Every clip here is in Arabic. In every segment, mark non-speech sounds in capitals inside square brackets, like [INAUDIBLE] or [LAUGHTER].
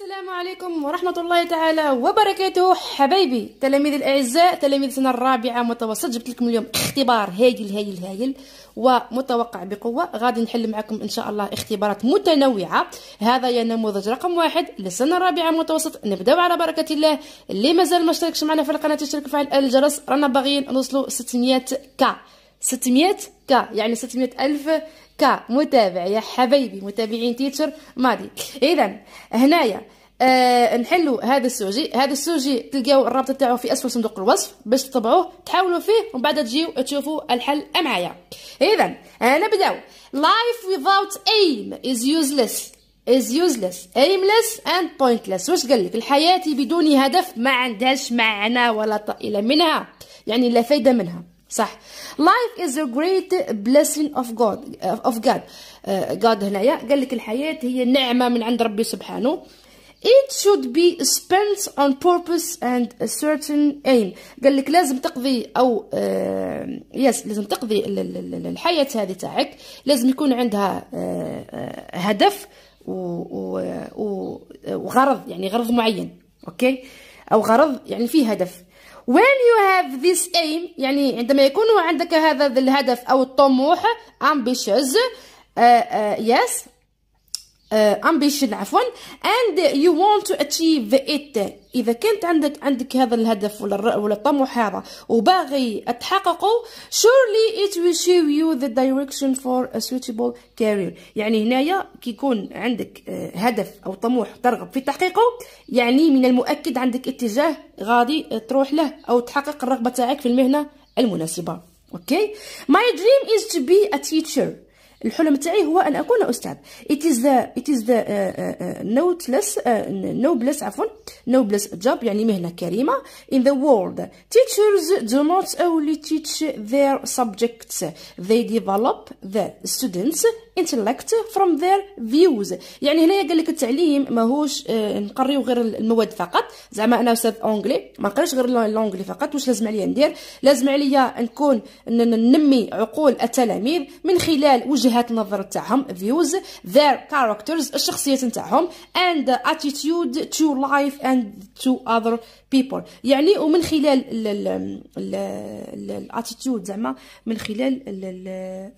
السلام عليكم ورحمة الله تعالى وبركاته حبايبي تلاميذ الأعزاء تلاميذ السنة الرابعة متوسط جبت لكم اليوم اختبار هايل هايل هايل ومتوقع بقوة غادي نحل معكم إن شاء الله اختبارات متنوعة هذا يا نموذج رقم واحد للسنة الرابعة متوسط نبداو على بركة الله اللي مازال ما اشتركش معنا في القناة يشترك وفعل الجرس رانا باغيين نوصلوا 600 كا 600 كا يعني 600 ألف كمتابع يا حبايبي متابعين تيتشر ماضي اذا هنايا آه نحلوا هذا السوجي هذا السوجي تلقاو الرابط تاعو في اسفل صندوق الوصف باش تطبعوه تحاولوا فيه ومن بعد تجيو تشوفوا الحل معايا اذا آه، نبداو لايف without aim is useless is useless aimless and pointless واش قال لك الحياه بدون هدف ما عندهاش معنى ولا طائله منها يعني لا فايده منها صح لايف از ا جريت blessing اوف God اوف جاد جاد هنايا قال لك الحياه هي نعمه من عند ربي سبحانه It should be spent on purpose and a certain aim. قال لك لازم تقضي او آه uh, يس لازم تقضي الحياه هذه تاعك لازم يكون عندها آه آه هدف وغرض يعني غرض معين اوكي او غرض يعني فيه هدف when you have this aim يعني عندما يكون عندك هذا الهدف أو الطموح ambitious uh, uh, yes آه، ambition عفوا and you want to achieve it اذا كنت عندك عندك هذا الهدف ولا ولا الطموح هذا وباغي تحققه surely it will show you the direction for a suitable career يعني هنايا كي يكون عندك آه، هدف او طموح ترغب في تحقيقه يعني من المؤكد عندك اتجاه غادي آه، تروح له او تحقق الرغبه تاعك في المهنه المناسبه اوكي okay? my dream is to be a teacher الحلم تاعي هو ان اكون استاذ it is the it is the uh, uh, uh, noteless noblest عفوا noblest job يعني مهنه كريمه in the world teachers do not only teach their subjects they develop the students intellect from their views يعني هنايا قال لك التعليم ماهوش آه, نقريو غير المواد فقط زعما انا استاذ اونغلي ما نقريش غير لونغلي فقط واش لازم عليا ندير لازم عليا نكون ننمي عقول التلاميذ من خلال وجه وجهات النظر تاعهم فيوز ذير كاركترز الشخصيات نتاعهم اند اتيتيود تو لايف اند تو اذر بيبل يعني ومن خلال الاتيتيود زعما من خلال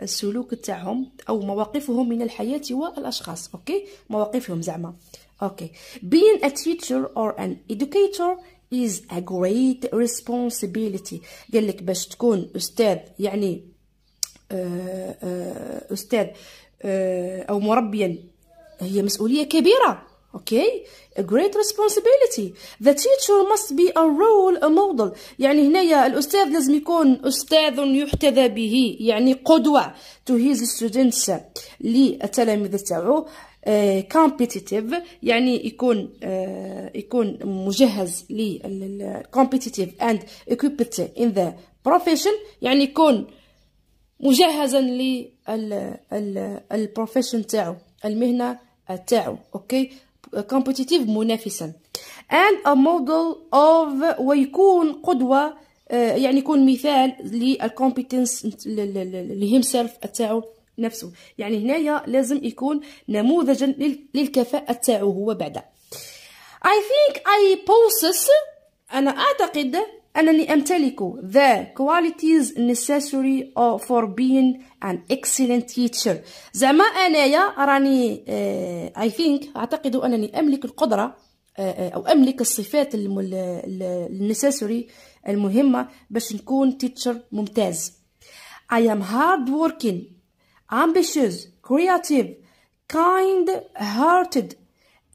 السلوك تاعهم او مواقفهم من الحياه والاشخاص اوكي مواقفهم زعما اوكي being a teacher or an educator is a great responsibility قال لك باش تكون استاذ يعني آه، آه، استاذ آه، او مربيا هي مسؤوليه كبيره اوكي a great responsibility the teacher must be a role a model يعني هنايا الاستاذ لازم يكون استاذ يحتذى به يعني قدوه to his students للتلاميذ تاعو كومبيتيتيف يعني يكون uh, يكون مجهز لل competitive and equipped in the profession يعني يكون uh, مجهزا للبروفيشن تاعو المهنه تاعو اوكي كومبيتيتيف منافسا and a model of ويكون قدوه آه، يعني يكون مثال للكومبيتنس لهيمسيلف تاعو نفسه يعني هنايا لازم يكون نموذجا للكفاءه تاعو هو بعدا اي ثينك اي بوسس أنا أعتقد أنني أمتلك the qualities necessary for being an excellent teacher زعما أنايا راني uh, I think أعتقد أنني أملك القدرة أو أملك الصفات necessary المهمة باش نكون تيتشر ممتاز I am hard working ambitious creative kind hearted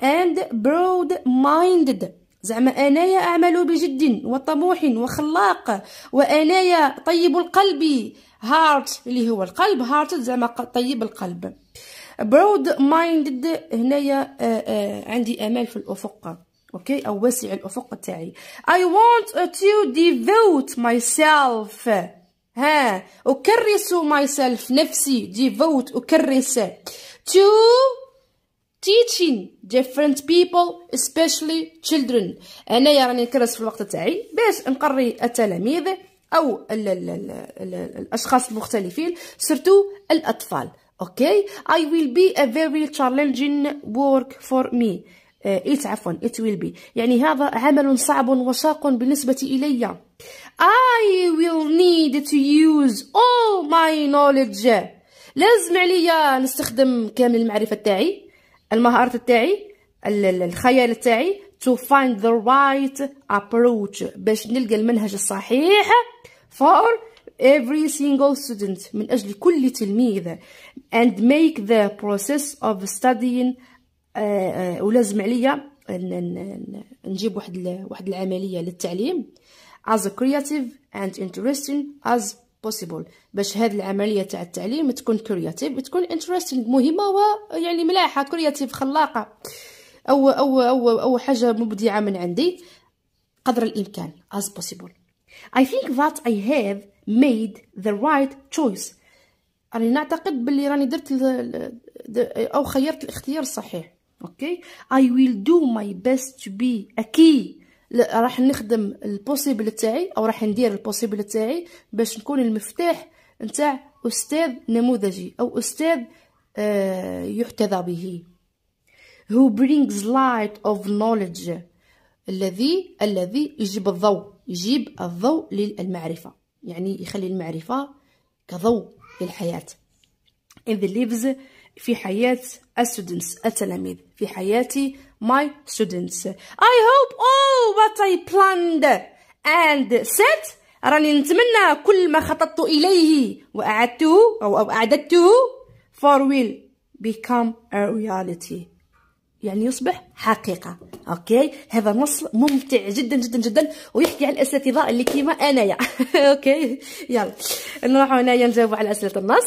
and broad minded زعما انايا اعمل بجد وطموح وخلاق وانايا طيب القلب هارت اللي هو القلب هارت زعما طيب القلب برود مايندد هنايا آه، آه، عندي امال في الافق اوكي او واسع الافق تاعي I want to devote myself ها اكرس myself نفسي devote اكرس to teaching different people especially children انا راني يعني نكرس في الوقت تاعي باش نقري التلاميذ او الـ الـ الـ الـ الاشخاص المختلفين سورتو الاطفال اوكي okay? I will be a very challenging work for me uh, it عفوا ات will be يعني هذا عمل صعب وشاق بالنسبة إلي I will need to use all my knowledge لازم عليا نستخدم كامل المعرفة تاعي المهارات تاعي الخيال تاعي to find the right approach باش نلقى المنهج الصحيح for every single student من أجل كل تلميذ and make the process of studying ولازم عليا نجيب واحد واحد العملية للتعليم as creative and interesting as بوسيبل باش هذه العمليه تاع التعليم تكون كرياتيف تكون انتريستينغ مهمه ويعني ملاحه كرياتيف خلاقه او او او او حاجه مبدعه من عندي قدر الامكان as possible I think that I have made the right choice راني نعتقد باللي راني درت او خيرت الاختيار الصحيح اوكي okay. I will do my best to be a key راح نخدم البوسيبل تاعي او راح ندير البوسيبل تاعي باش نكون المفتاح نتاع استاذ نموذجي او استاذ آه يحتذى به who brings light of knowledge الذي الذي يجيب الضوء يجيب الضوء للمعرفة يعني يخلي المعرفة كضوء للحياة and lives في حياة students التلاميذ في حياتي my students I hope all what I planned and said راني نتمنى كل ما خططت إليه وأعدته أو, أعددته for will become a reality يعني يصبح حقيقة أوكي هذا نص ممتع جدا جدا جدا ويحكي على الأساتذة اللي كيما أنايا أوكي [LAUGHS] يلا نروحوا هنايا نجاوبوا على أسئلة النص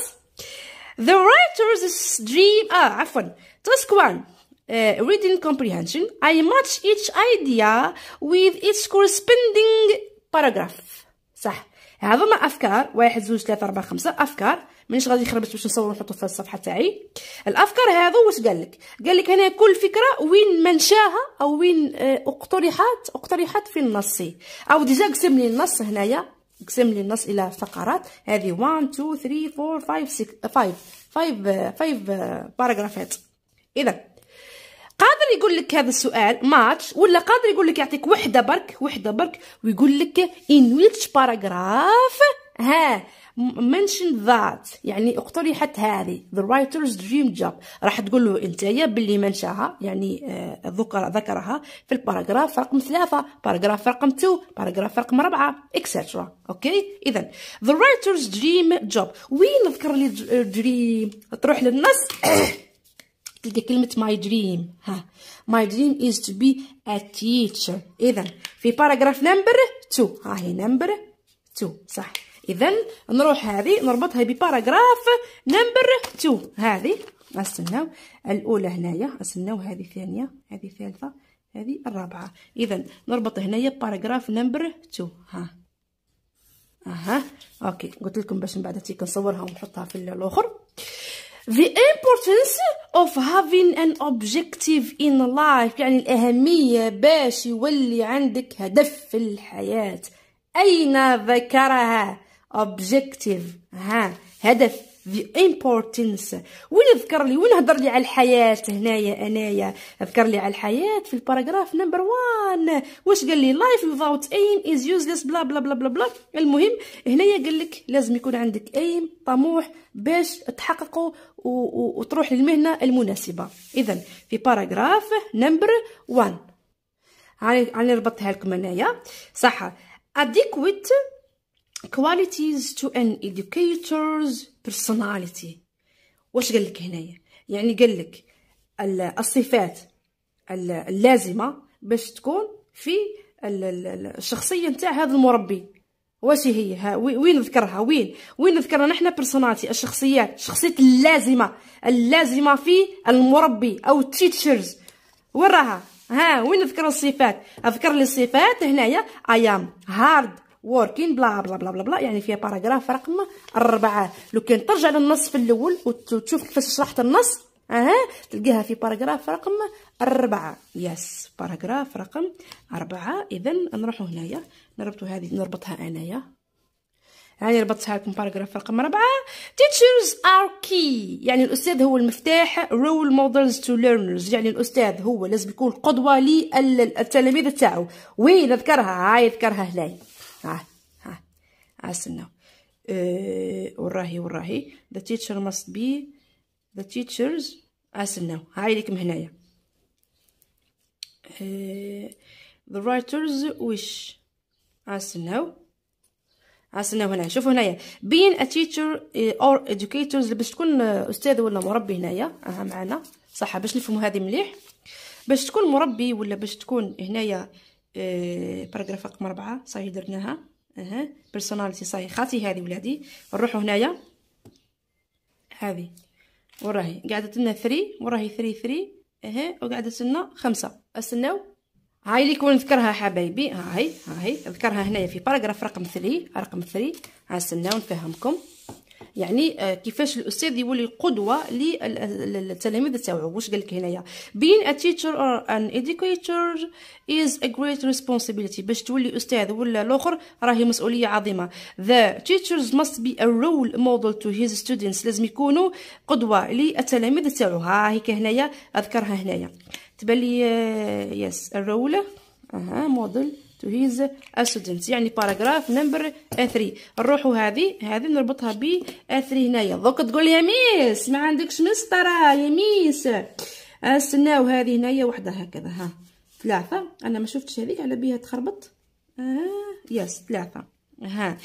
The writer's dream آه عفوا task one Uh, reading comprehension, I match each idea with its corresponding paragraph. صح هذا ما افكار واحد زوج ثلاثة أربعة خمسة افكار مانيش غادي نخربط باش نصور ونحطو في الصفحه تاعي الافكار هذا واش قال لك قال لك هنا كل فكره وين منشاها او وين آه، اقترحت اقترحت في النص او ديجا قسم لي النص هنايا قسم لي النص الى فقرات هذه 1 2 3 4 5 6 5 5 5 باراغرافات اذا قادر يقول لك هذا السؤال ماتش ولا قادر يقول لك يعطيك وحده برك وحده برك ويقول لك ان ويتش باراغراف ها منشن ذات يعني اقترحت هذه ذا رايترز دريم جوب راح تقول له يا باللي منشاها يعني آه، ذكر ذكرها في الباراجراف رقم ثلاثة باراجراف رقم 2 باراجراف رقم أربعة اكسترا اوكي اذا ذا رايترز دريم جوب وين نذكر لي دريم آه، تروح للنص [COUGHS] تلقى كلمة my dream ها my dream is to be a teacher إذا في باراجراف نمبر 2 ها هي نمبر 2 صح اذا نروح هذه نربطها بباراغراف نمبر 2 هذه نستناو الاولى هنايا نستناو هذه الثانيه هذه الثالثه هذه الرابعه اذا نربط هنايا باراغراف نمبر 2 ها اها اوكي قلت لكم باش من بعد تي كنصورها ونحطها في الاخر The importance of having an objective in life يعني الأهمية باش يولي عندك هدف في الحياة أين ذكرها objective ها هدف the importance وين ذكر لي وين هضر لي على الحياه هنايا انايا ذكر لي على الحياه في الباراجراف نمبر 1 واش قال لي life without aim is useless بلا بلا بلا بلا بلا المهم هنايا قال لك لازم يكون عندك ايم طموح باش تحققوا وتروح للمهنه المناسبه اذا في باراجراف نمبر 1 ربطها لكم انايا صح adequate qualities to an educator's personality واش قال لك هنايا يعني قال لك الصفات اللازمه باش تكون في الشخصيه نتاع هذا المربي واش هي وين نذكرها وين وين نذكرها نحن بيرسوناليتي الشخصيات شخصيه اللازمه اللازمه في المربي او وين وراها ها وين نذكر الصفات اذكر لي الصفات هنايا اي ام هارد وركين بلا بلا بلا بلا بلا يعني فيها باراغراف رقم أربعة لو كان ترجع للنص في الأول وتشوف كيفاش شرحت النص اها تلقاها في باراغراف رقم أربعة يس باراغراف رقم أربعة إذا نروحو هنايا نربطو هذه نربطها أنايا هاني ربطتها لكم باراغراف رقم أربعة teachers are key يعني الأستاذ هو المفتاح role models to learners يعني الأستاذ هو لازم يكون قدوة للتلاميذ تاعو وين نذكرها هاي ذكرها هنايا ها ها استناو أه وراهي وراهي the teacher must be the teachers عسلنا هاي لكم هنايا أه the writers wish عسلنا عسلنا هنا شوفوا هنايا being a teacher e, or educators باش تكون استاذ ولا مربي هنايا ها معانا صح باش نفهموا هذه مليح باش تكون مربي ولا باش تكون هنايا باراغراف إيه، رقم ربعة صاي درناها اها بيرسوناليتي صاي خاتي هذه ولادي نروحو هنايا هذه وراهي قعدت لنا ثري وراهي ثري ثري اها وقعدت لنا خمسة استناو هاي اللي كون نذكرها حبايبي ها هاي ها هنايا في باراغراف رقم ثري رقم ثري استناو نفهمكم يعني آه، كيفاش الاستاذ يولي قدوه للتلاميذ تاعو واش قال لك هنايا being a teacher or an educator is a great responsibility باش تولي استاذ ولا الاخر راهي مسؤوليه عظيمه the teachers must be a role model to his students لازم يكونوا قدوه للتلاميذ تاعو ها هي هنايا اذكرها هنايا تبان لي يس آه، الرول اها موديل تو هيز ستودنت يعني باراجراف نمبر 3 نروحوا هذه هذه نربطها ب 3 هنايا دوك تقول يا ميس ما عندكش مسطره يا ميس استناو هذه هنايا وحده هكذا ها ثلاثه انا ما شفتش هذيك على بيها تخربط آه يس ثلاثه ها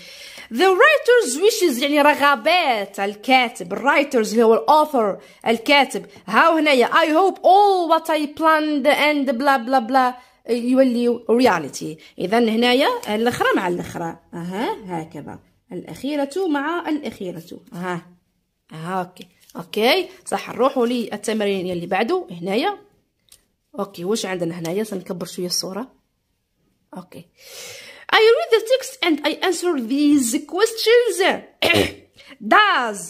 ذا رايترز ويشز يعني رغبات الكاتب الرايترز اللي هو الاوثر الكاتب هاو هنايا اي هوب اول وات اي بلاند اند بلا بلا بلا يوليو رياليتي اذا هنايا الاخرى مع الاخرى اها هكذا الاخيره مع الاخيره ها هاكي اوكي صح نروحوا للتمرين اللي بعده هنايا اوكي واش عندنا هنايا سنكبر شويه الصوره اوكي I read the text and I answer these questions [COUGHS] does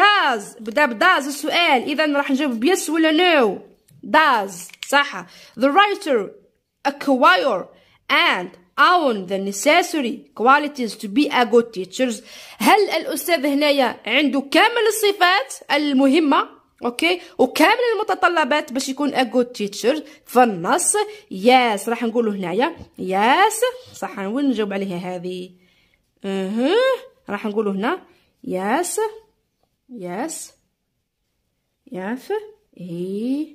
does بدا بداز السؤال اذا راح نجاوب yes ولا no. does صح the writer acquire and own the necessary qualities to be a good teacher هل الأستاذ هنايا عنده كامل الصفات المهمة اوكي وكامل المتطلبات باش يكون a good في النص yes راح نقولوا هنايا yes صح وين نجاوب عليها هذه اها راح نقولوا هنا yes yes yes هي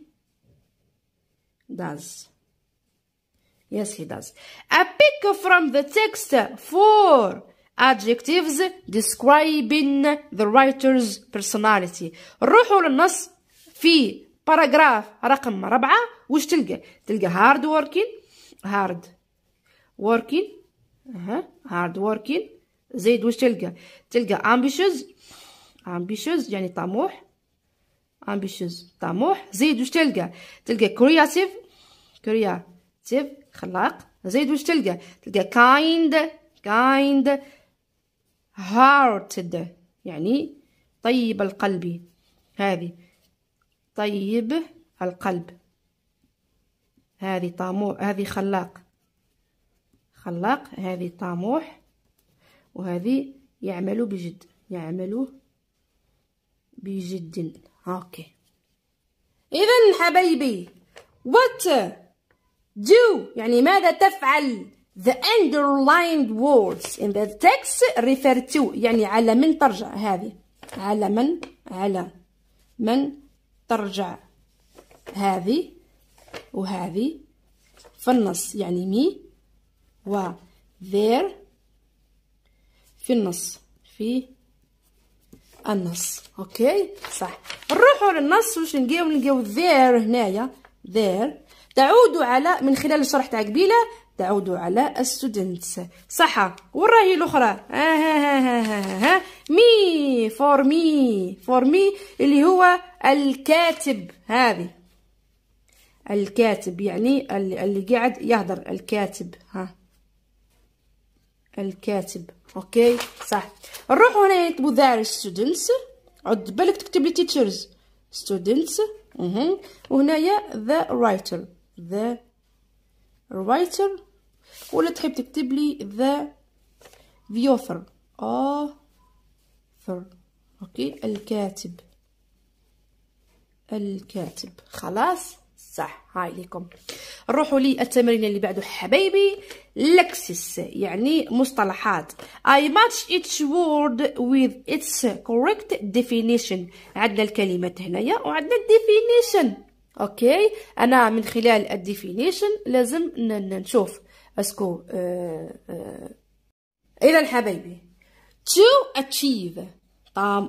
does Yes, he does. I pick from the text four adjectives describing the writer's personality. روحوا للنص في باراجراف رقم ربعة وش تلقى؟ تلقى hard working hard working -huh. hard working زيد وش تلقى؟ تلقى ambitious ambitious يعني طموح ambitious طموح زيد وش تلقى؟ تلقى creative creative خلاق زيد واش تلقى تلقى kind kind hearted يعني طيب القلب هذه طيب القلب هذه طموح هذه خلاق خلاق هذه طموح وهذه يعمل بجد يعمل بجد اوكي اذا حبايبي what Do يعني ماذا تفعل The underlined words in the text refer to يعني على من ترجع هذه على من على من ترجع هذه وهذه في النص يعني مي و there في النص في النص اوكي صح نروحوا للنص واش نلقاو نلقاو there هنايا there تعود على من خلال الشرح تاع قبيله تعود على الستودنتس صح وراهي الاخرى آه، ها ها ها ها ها مي فور مي فور مي اللي هو الكاتب هذه الكاتب يعني اللي قاعد يهضر الكاتب ها الكاتب اوكي صح نروحوا هنا نكتبوا ذير ستودنتس عد بالك تكتب لي تيتشرز ستودنتس وهنايا ذا رايتر the writer ولا تحب تكتب لي the the author author اوكي الكاتب الكاتب خلاص صح هاي ليكم لي للتمرين اللي بعده حبايبي لكسس يعني مصطلحات I match each word with its correct definition عندنا الكلمات هنايا وعندنا definition اوكي انا من خلال الديفينيشن لازم نشوف اسكو آه، آه، الى آه تو اتشيف طام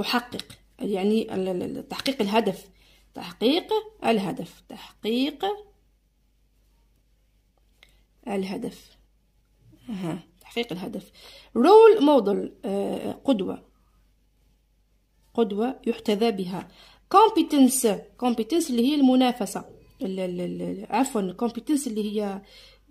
احقق يعني تحقيق الهدف تحقيق الهدف تحقيق الهدف ها تحقيق الهدف رول موديل آه، قدوة قدوة يحتذى بها كومبيتنس كومبيتنس اللي هي المنافسه عفوا كومبيتنس اللي هي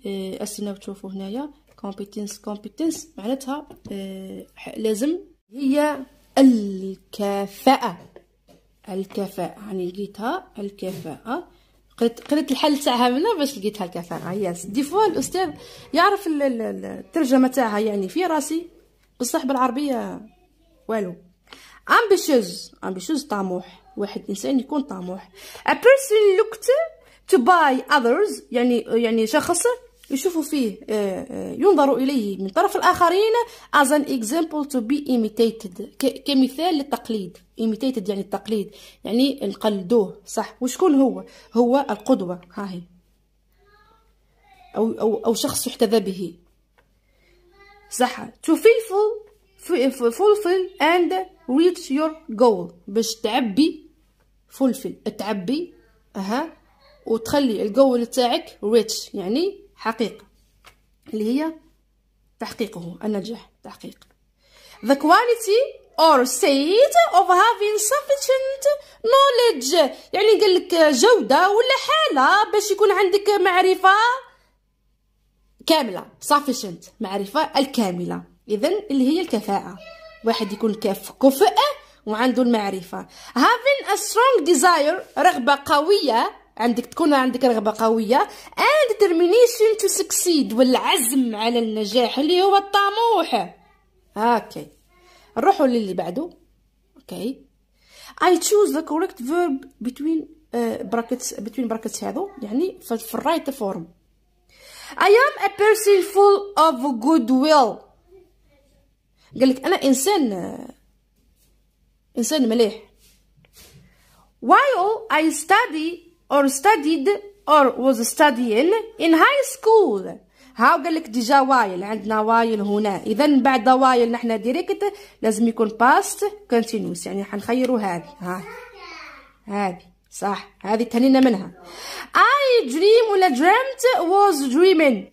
آه، استناو تشوفوا هنايا كومبيتنس كومبيتنس معناتها آه، لازم هي الكفاءه الكفاءه يعني لقيتها الكفاءه قريت قريت الحل تاعها منا باش لقيتها الكفاءه ياس دي فوا الاستاذ يعرف الترجمه تاعها يعني في راسي بصح بالعربيه والو امبيشوز امبيشوز طموح واحد انسان يكون طموح a person looked to buy others يعني يعني شخص يشوفوا فيه آه، آه، ينظر اليه من طرف الاخرين as an example to be imitated كمثال للتقليد imitated يعني التقليد يعني نقلدوه صح وشكون هو هو القدوه ها هي او او او شخص يحتذى به صح to fulfill fulfill and reach your goal باش تعبي فلفل تعبي اها وتخلي الجول تاعك ريتش يعني حقيقه اللي هي تحقيقه النجاح تحقيق the quality or state of having sufficient knowledge يعني قال لك جوده ولا حاله باش يكون عندك معرفه كامله sufficient معرفه الكامله اذا اللي هي الكفاءه واحد يكون كفء وعنده المعرفة having a strong desire رغبة قوية عندك تكون عندك رغبة قوية and determination to succeed والعزم على النجاح اللي هو الطموح اوكي نروحوا للي بعده اوكي I choose the correct verb between uh, brackets between brackets هذو يعني في الرايت فورم I am a person full of goodwill قال لك انا انسان انسان مليح while I study or studied or was studying in high school هاو قال لك ديجا وايل عندنا وايل هنا اذا بعد وايل نحن ديريكت لازم يكون باست كونتينوس يعني حنخيروا هذه ها هذه صح هذه تهنينا منها I dream ولا dreamt was dreaming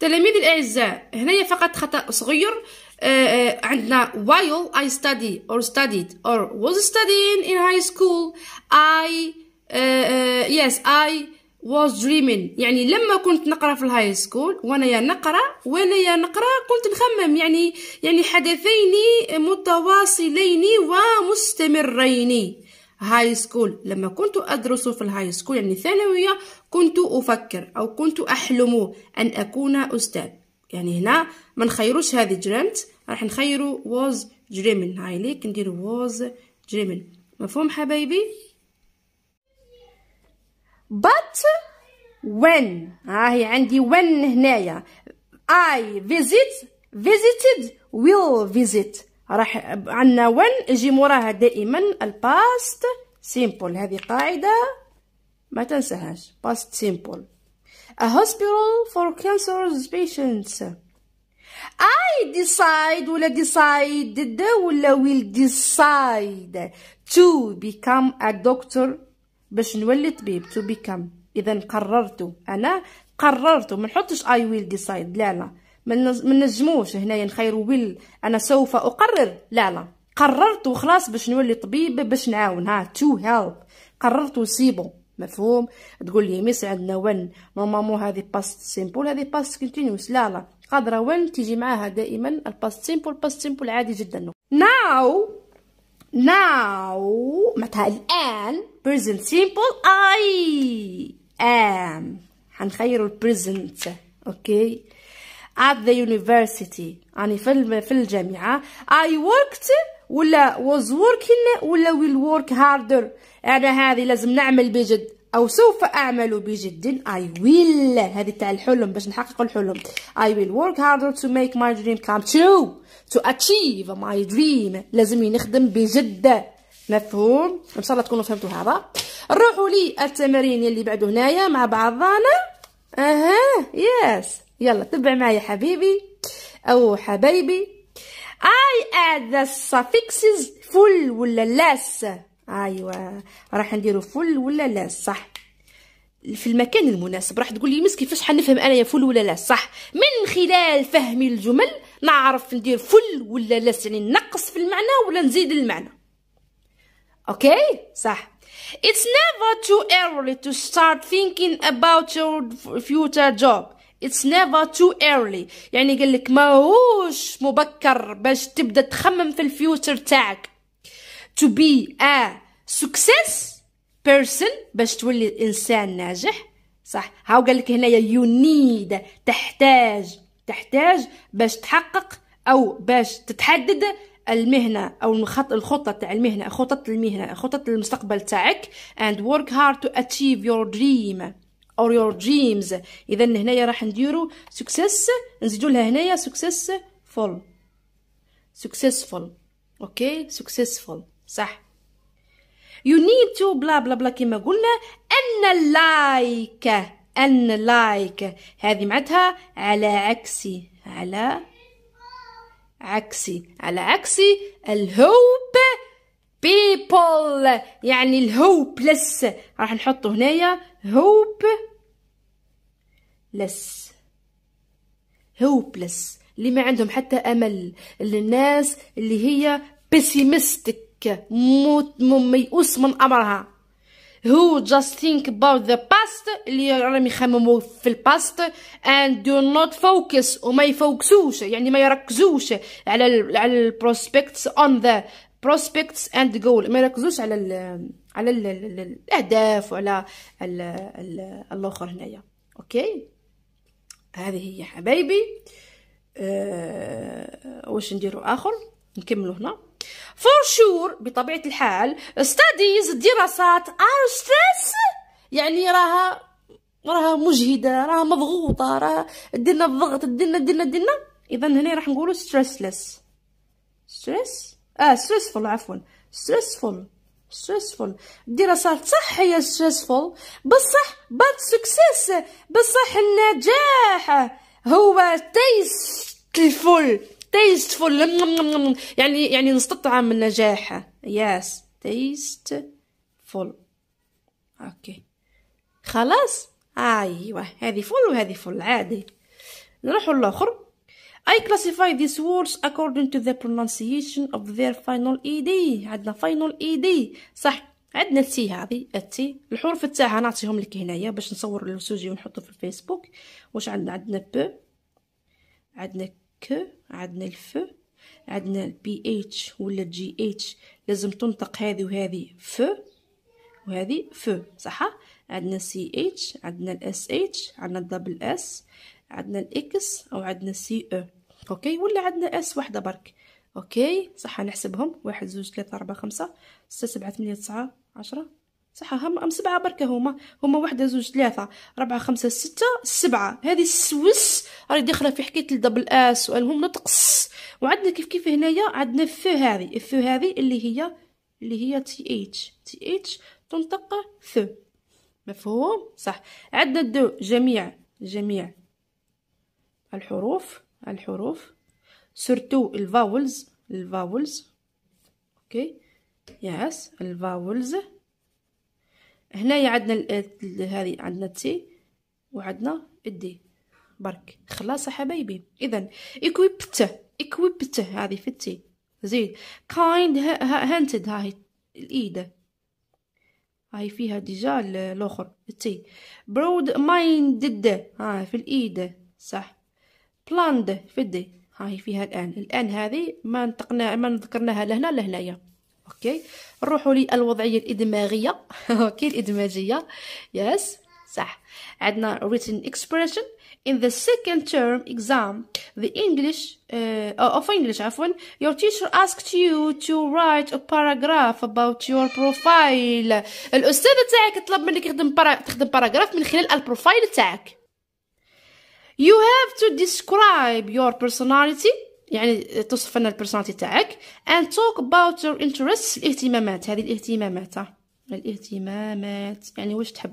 تلاميذ الأعزاء هنايا فقط خطأ صغير عندنا uh, uh, while I study or studied or was studying in high school I uh, yes I was dreaming يعني لما كنت نقرا في الهاي سكول وانا يا نقرا وانا يا نقرا كنت نخمم يعني يعني حدثين متواصلين ومستمرين هاي سكول لما كنت ادرس في الهاي سكول يعني ثانويه كنت افكر او كنت احلم ان اكون استاذ يعني هنا ما نخيروش هذه جريمت راح نخيرو was dreaming هاي ليك نديرو was dreaming مفهوم حبايبي but when ها هي عندي when هنايا I visit visited will visit راح عندنا when يجي موراها دائما الباست سيمبل هذه قاعدة ما تنساهاش باست سيمبل a hospital for cancer patients I decide ولا decided ولا will decide to become a doctor باش نولي طبيب to become اذا قررت انا قررت ما نحطش I will decide لا لا ما نجموش هنايا نخيروا will انا سوف اقرر لا لا قررت وخلاص باش نولي طبيب باش نعاون ها to help قررت وسيبو مفهوم تقول لي ميس عندنا ون نورمالمون هذه باست سيمبل هذه باست كونتينوس لا لا قادره ون تيجي معاها دائما الباست سيمبل باست سيمبل عادي جدا ناو ناو معناتها الان present simple اي ام حنخيروا البريزنت اوكي at the university يعني في في الجامعه I worked ولا was working ولا will work harder أنا هذه لازم نعمل بجد أو سوف أعمل بجد I will هذه تاع الحلم باش نحقق الحلم I will work harder to make my dream come true to achieve my dream لازم نخدم بجد مفهوم ان شاء الله تكونوا فهمتوا هذا نروحوا للتمارين اللي بعده هنايا مع بعضنا اها يس يلا تبع معايا حبيبي او حبايبي I add the suffixes full ولا less ايوا راح نديرو فل ولا لاس صح في المكان المناسب راح تقول لي مس كيفاش حنفهم انا يا فل ولا لاس صح من خلال فهمي الجمل نعرف ندير فل ولا لاس يعني نقص في المعنى ولا نزيد المعنى اوكي صح It's never too early to start thinking about your future job. It's never too early. يعني قال لك ماهوش مبكر باش تبدا تخمم في الفيوتر تاعك. to be a success person باش تولي انسان ناجح صح هاو قال لك هنايا you need تحتاج تحتاج باش تحقق او باش تتحدد المهنة أو الخطة تاع المهنة خطط المهنة خطط المستقبل تاعك and work hard to achieve your dream or your dreams إذا هنايا راح نديرو success نزيدو لها هنايا successful successful اوكي okay. successful صح يو نيد تو بلا بلا بلا كما قلنا ان لايك ان لايك هذه معناتها على عكسي على عكسي على عكس الهوب بيبل يعني لس راح نحطه هنايا هوب لس هوبلس اللي ما عندهم حتى امل للناس اللي هي بيسيمستك موت ميؤوس من امرها هو just think about the past اللي راهم يخمموا في الباست and do not focus وما يفوكسوش يعني ما يركزوش على ال على البروسبكتس on the prospects and goal ما يركزوش على ال على ال الاهداف وعلى الاخر هنايا اوكي هذه هي حبايبي أه واش نديرو اخر نكملو هنا فور شور بطبيعه الحال ستاديز الدراسات ار ستريس يعني راها راها مجهده راها مضغوطه راها ديرنا الضغط ديرنا ديرنا ديرنا اذا هنا راح نقولوا ستريسلس ستريس اه ستريسفول عفوا ستريسفول ستريسفول الدراسات صح هي ستريسفول بصح بات سكسيس بصح النجاح هو تيستفول فول يعني يعني نستطعم النجاح يس فول اوكي خلاص ايوا هذه فول وهذه فول عادي نروحوا للاخر I classify these words according to the pronunciation of their final ed عندنا final ed صح عندنا التي هذه التي الحروف تاعها نعطيهم لك هنايا باش نصور السوجي ونحطه في الفيسبوك واش عندنا عندنا ب عندنا ك عندنا الف عندنا البي اتش ولا جي اتش لازم تنطق هذه وهذه ف وهذه ف صح عندنا سي اتش عندنا الاس اتش عندنا الدبل اس عندنا الاكس او عندنا سي او e. اوكي ولا عندنا اس وحده برك اوكي صح نحسبهم واحد زوج ثلاثة أربعة خمسة ستة سبعة ثمانية تسعة عشرة صح هم ام سبعه بركه هما هما واحده زوج ثلاثه ربعه خمسه سته سبعه هذه السويس راهي داخله في حكايه الدبل اس والمهم نطقس وعندنا كيف كيف هنايا عندنا ف هذه الثو هذه اللي هي اللي هي تي اتش تي اتش تنطق ث مفهوم صح عندنا دو جميع جميع الحروف الحروف سورتو الفاولز الفاولز اوكي يس الفاولز هنايا عندنا هذه عندنا تي وعندنا الدي برك خلاص حبايبي اذا equipped equipped هذه في التي زيد كايند هانتد هاي الايد هاي فيها ديجا الاخر التي برود مايندد ها في الايد صح بلاند في الدي هاي فيها الان الان هذه ما نطقنا ما ذكرناها لهنا لهنايا اوكي نروحوا للوضعيه الادماغيه اوكي الادماجيه يس yes. صح عندنا written expression in the second term exam the english uh, of english عفوا your teacher asked you to write a paragraph about your profile الاستاذ تاعك طلب منك تخدم برا... تخدم باراغراف من خلال البروفايل تاعك you have to describe your personality يعني توصف لنا البيرسوناليتي تاعك and talk about your interests الاهتمامات هذه الاهتمامات الاهتمامات يعني واش تحب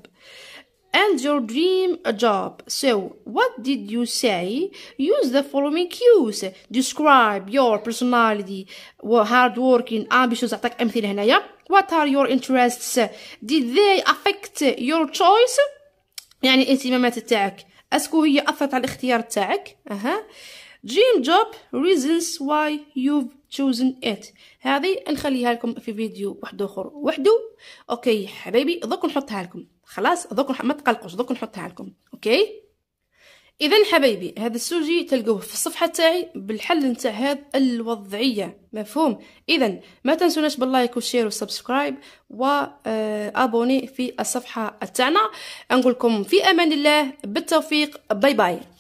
and your dream job so what did you say use the following cues describe your personality hard working ambitious عطاك امثله هنايا what are your interests did they affect your choice يعني الاهتمامات تاعك اسكو هي اثرت على الاختيار تاعك اها uh -huh. dream job reasons why you've chosen it هذه نخليها لكم في فيديو واحد اخر وحده اوكي حبايبي دوك نحطها لكم خلاص دوك ما تقلقوش دوك نحطها لكم اوكي اذا حبايبي هذا السوجي تلقوه في الصفحه تاعي بالحل نتاع هذا الوضعيه مفهوم اذا ما تنسوناش باللايك والشير والسبسكرايب وابوني في الصفحه تاعنا نقول لكم في امان الله بالتوفيق باي باي